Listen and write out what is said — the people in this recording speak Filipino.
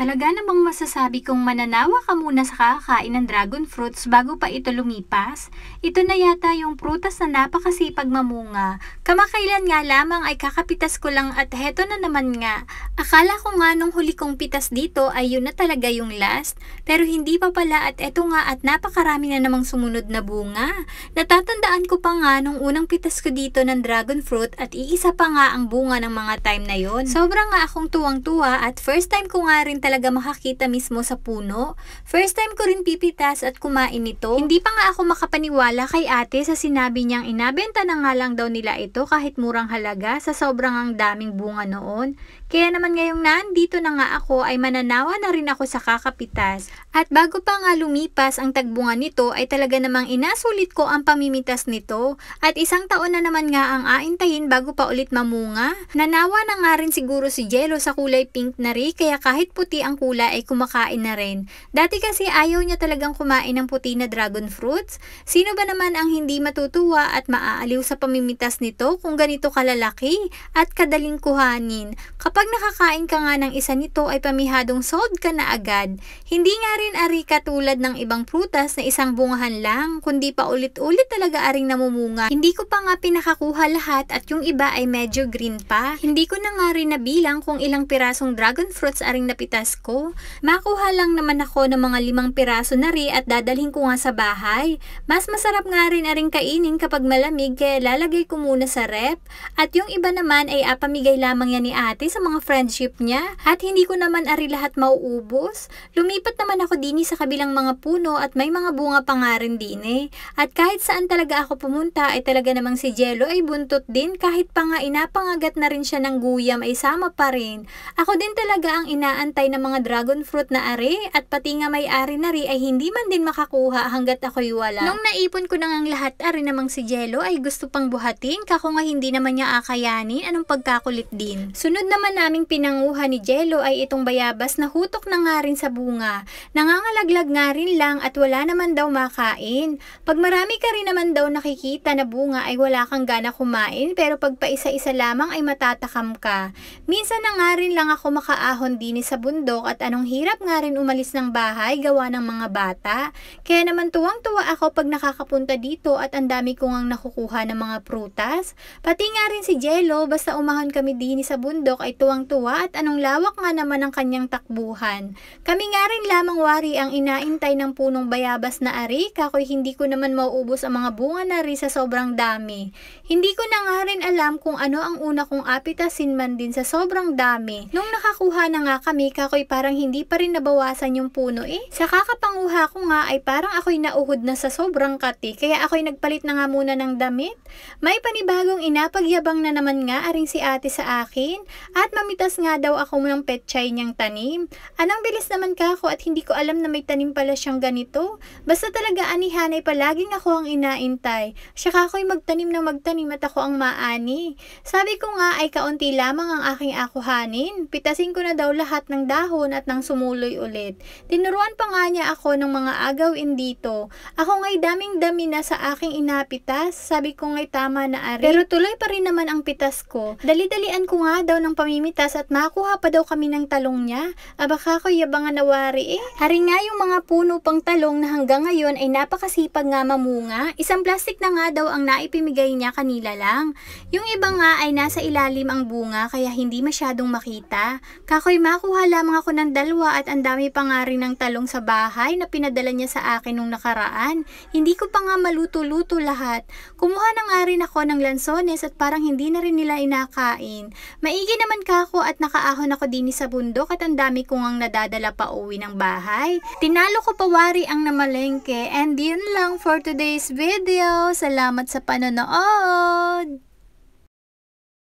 Talaga namang masasabi kong mananawa ka muna sa kakain ng dragon fruits bago pa ito lumipas? Ito na yata yung prutas na napakasipag mamunga. Kamakailan nga lamang ay kakapitas ko lang at heto na naman nga. Akala ko nga nung huli kong pitas dito ay yun na talaga yung last. Pero hindi pa pala at eto nga at napakarami na namang sumunod na bunga. Natatandaan ko pa nga nung unang pitas ko dito ng dragon fruit at iisa pa nga ang bunga ng mga time na yon. Sobrang nga akong tuwang-tuwa at first time ko nga rin talaga makakita mismo sa puno. First time ko rin pipitas at kumain nito. Hindi pa nga ako makapaniwala kay ate sa sinabi niyang inabenta na nga lang daw nila ito kahit murang halaga sa sobrang ang daming bunga noon. Kaya naman ngayong nandito na nga ako ay mananawa na rin ako sa kakapitas. At bago pa nga lumipas ang tagbunga nito ay talaga namang inasulit ko ang pamimitas nito. At isang taon na naman nga ang aintayin bago pa ulit mamunga. Nanawa na nga rin siguro si Jello sa kulay pink na rin kaya kahit puti ang kula ay kumakain na rin. Dati kasi ayaw niya talagang kumain ng puti na dragon fruits. Sino ba naman ang hindi matutuwa at maaaliw sa pamimitas nito kung ganito kalalaki at kadaling kuhanin? Kapag nakakain ka nga ng isa nito ay pamihadong sold ka na agad. Hindi nga rin ari katulad ng ibang prutas na isang bungahan lang, kundi pa ulit-ulit talaga aring namumunga. Hindi ko pa nga pinakakuha lahat at yung iba ay medyo green pa. Hindi ko na nga rin nabilang kung ilang pirasong dragon fruits aring napitas ko. Makuha lang naman ako ng mga limang piraso na ri at dadalhin ko nga sa bahay. Mas masarap nga rin na rin kainin kapag malamig kaya lalagay ko muna sa rep. At yung iba naman ay apamigay lamang yan ni ate sa mga friendship niya at hindi ko naman ari lahat mauubos. Lumipat naman ako dini sa kabilang mga puno at may mga bunga pa nga rin dini. Eh. At kahit saan talaga ako pumunta ay talaga namang si Jello ay buntot din kahit pa nga inapangagat na rin siya ng guyam ay sama pa rin. Ako din talaga ang inaantay na ng mga dragon fruit na ari at pati nga may ari na ri ay hindi man din makakuha hanggat ako'y wala. Nung naipon ko nang ang lahat ari namang si Jello ay gusto pang buhatin kako nga hindi naman niya akayanin anong pagkakulit din. Sunod naman naming pinanguha ni Jello ay itong bayabas na hutok na nga rin sa bunga. Nangangalaglag nga rin lang at wala naman daw makain. Pag marami ka rin naman daw nakikita na bunga ay wala kang gana kumain pero pag paisa-isa lamang ay matatakam ka. Minsan na nga rin lang ako makaahon din sa bundok bundok at anong hirap nga rin umalis ng bahay gawa ng mga bata. Kaya naman tuwang-tuwa ako pag nakakapunta dito at ang dami ko ngang nakukuha ng mga prutas. Pati nga rin si Jello, basta umahon kami din sa bundok ay tuwang-tuwa at anong lawak nga naman ang kanyang takbuhan. Kami nga rin lamang wari ang inaintay ng punong bayabas na ari, kakoy hindi ko naman mauubos ang mga bunga na rin sa sobrang dami. Hindi ko na nga rin alam kung ano ang una kong apitasin man din sa sobrang dami. Nung nakakuha na nga kami, ako'y parang hindi pa rin nabawasan yung puno eh. Sa kakapanguha ko nga ay parang ako'y nauhod na sa sobrang kati kaya ako'y nagpalit na nga muna ng damit. May panibagong inapagyabang na naman nga aring si ate sa akin at mamitas nga daw ako ng petchay niyang tanim. Anong bilis naman ka ako at hindi ko alam na may tanim pala siyang ganito. Basta talaga anihanay palaging ako ang inaintay. Siya ako'y magtanim na magtanim at ako ang maani. Sabi ko nga ay kaunti lamang ang aking akuhanin. Pitasin ko na daw lahat ng dami dahon at nang sumuloy ulit. Tinuruan pa nga niya ako ng mga agawin dito. Ako nga'y daming-dami na sa aking inapitas. Sabi ko nga'y tama na ari. Pero tuloy pa rin naman ang pitas ko. Dali-dalian ko nga daw ng pamimitas at makuha pa daw kami ng talong niya. Abaka ko yabangan na wari eh. Hari nga yung mga puno pang talong na hanggang ngayon ay napakasipag nga mamunga. Isang plastic na nga daw ang naipimigay niya kanila lang. Yung iba nga ay nasa ilalim ang bunga kaya hindi masyadong makita. Kakoy makuha lamang mga ko ng dalawa at ang dami pa nga rin ng talong sa bahay na pinadala niya sa akin nung nakaraan. Hindi ko pa nga maluto-luto lahat. Kumuha na nga rin ako ng lansones at parang hindi na rin nila inakain. Maigi naman ka ako at nakaahon ako din sa bundok at ang dami ko ngang nadadala pa uwi ng bahay. Tinalo ko pawari ang namalengke and yun lang for today's video. Salamat sa panonood!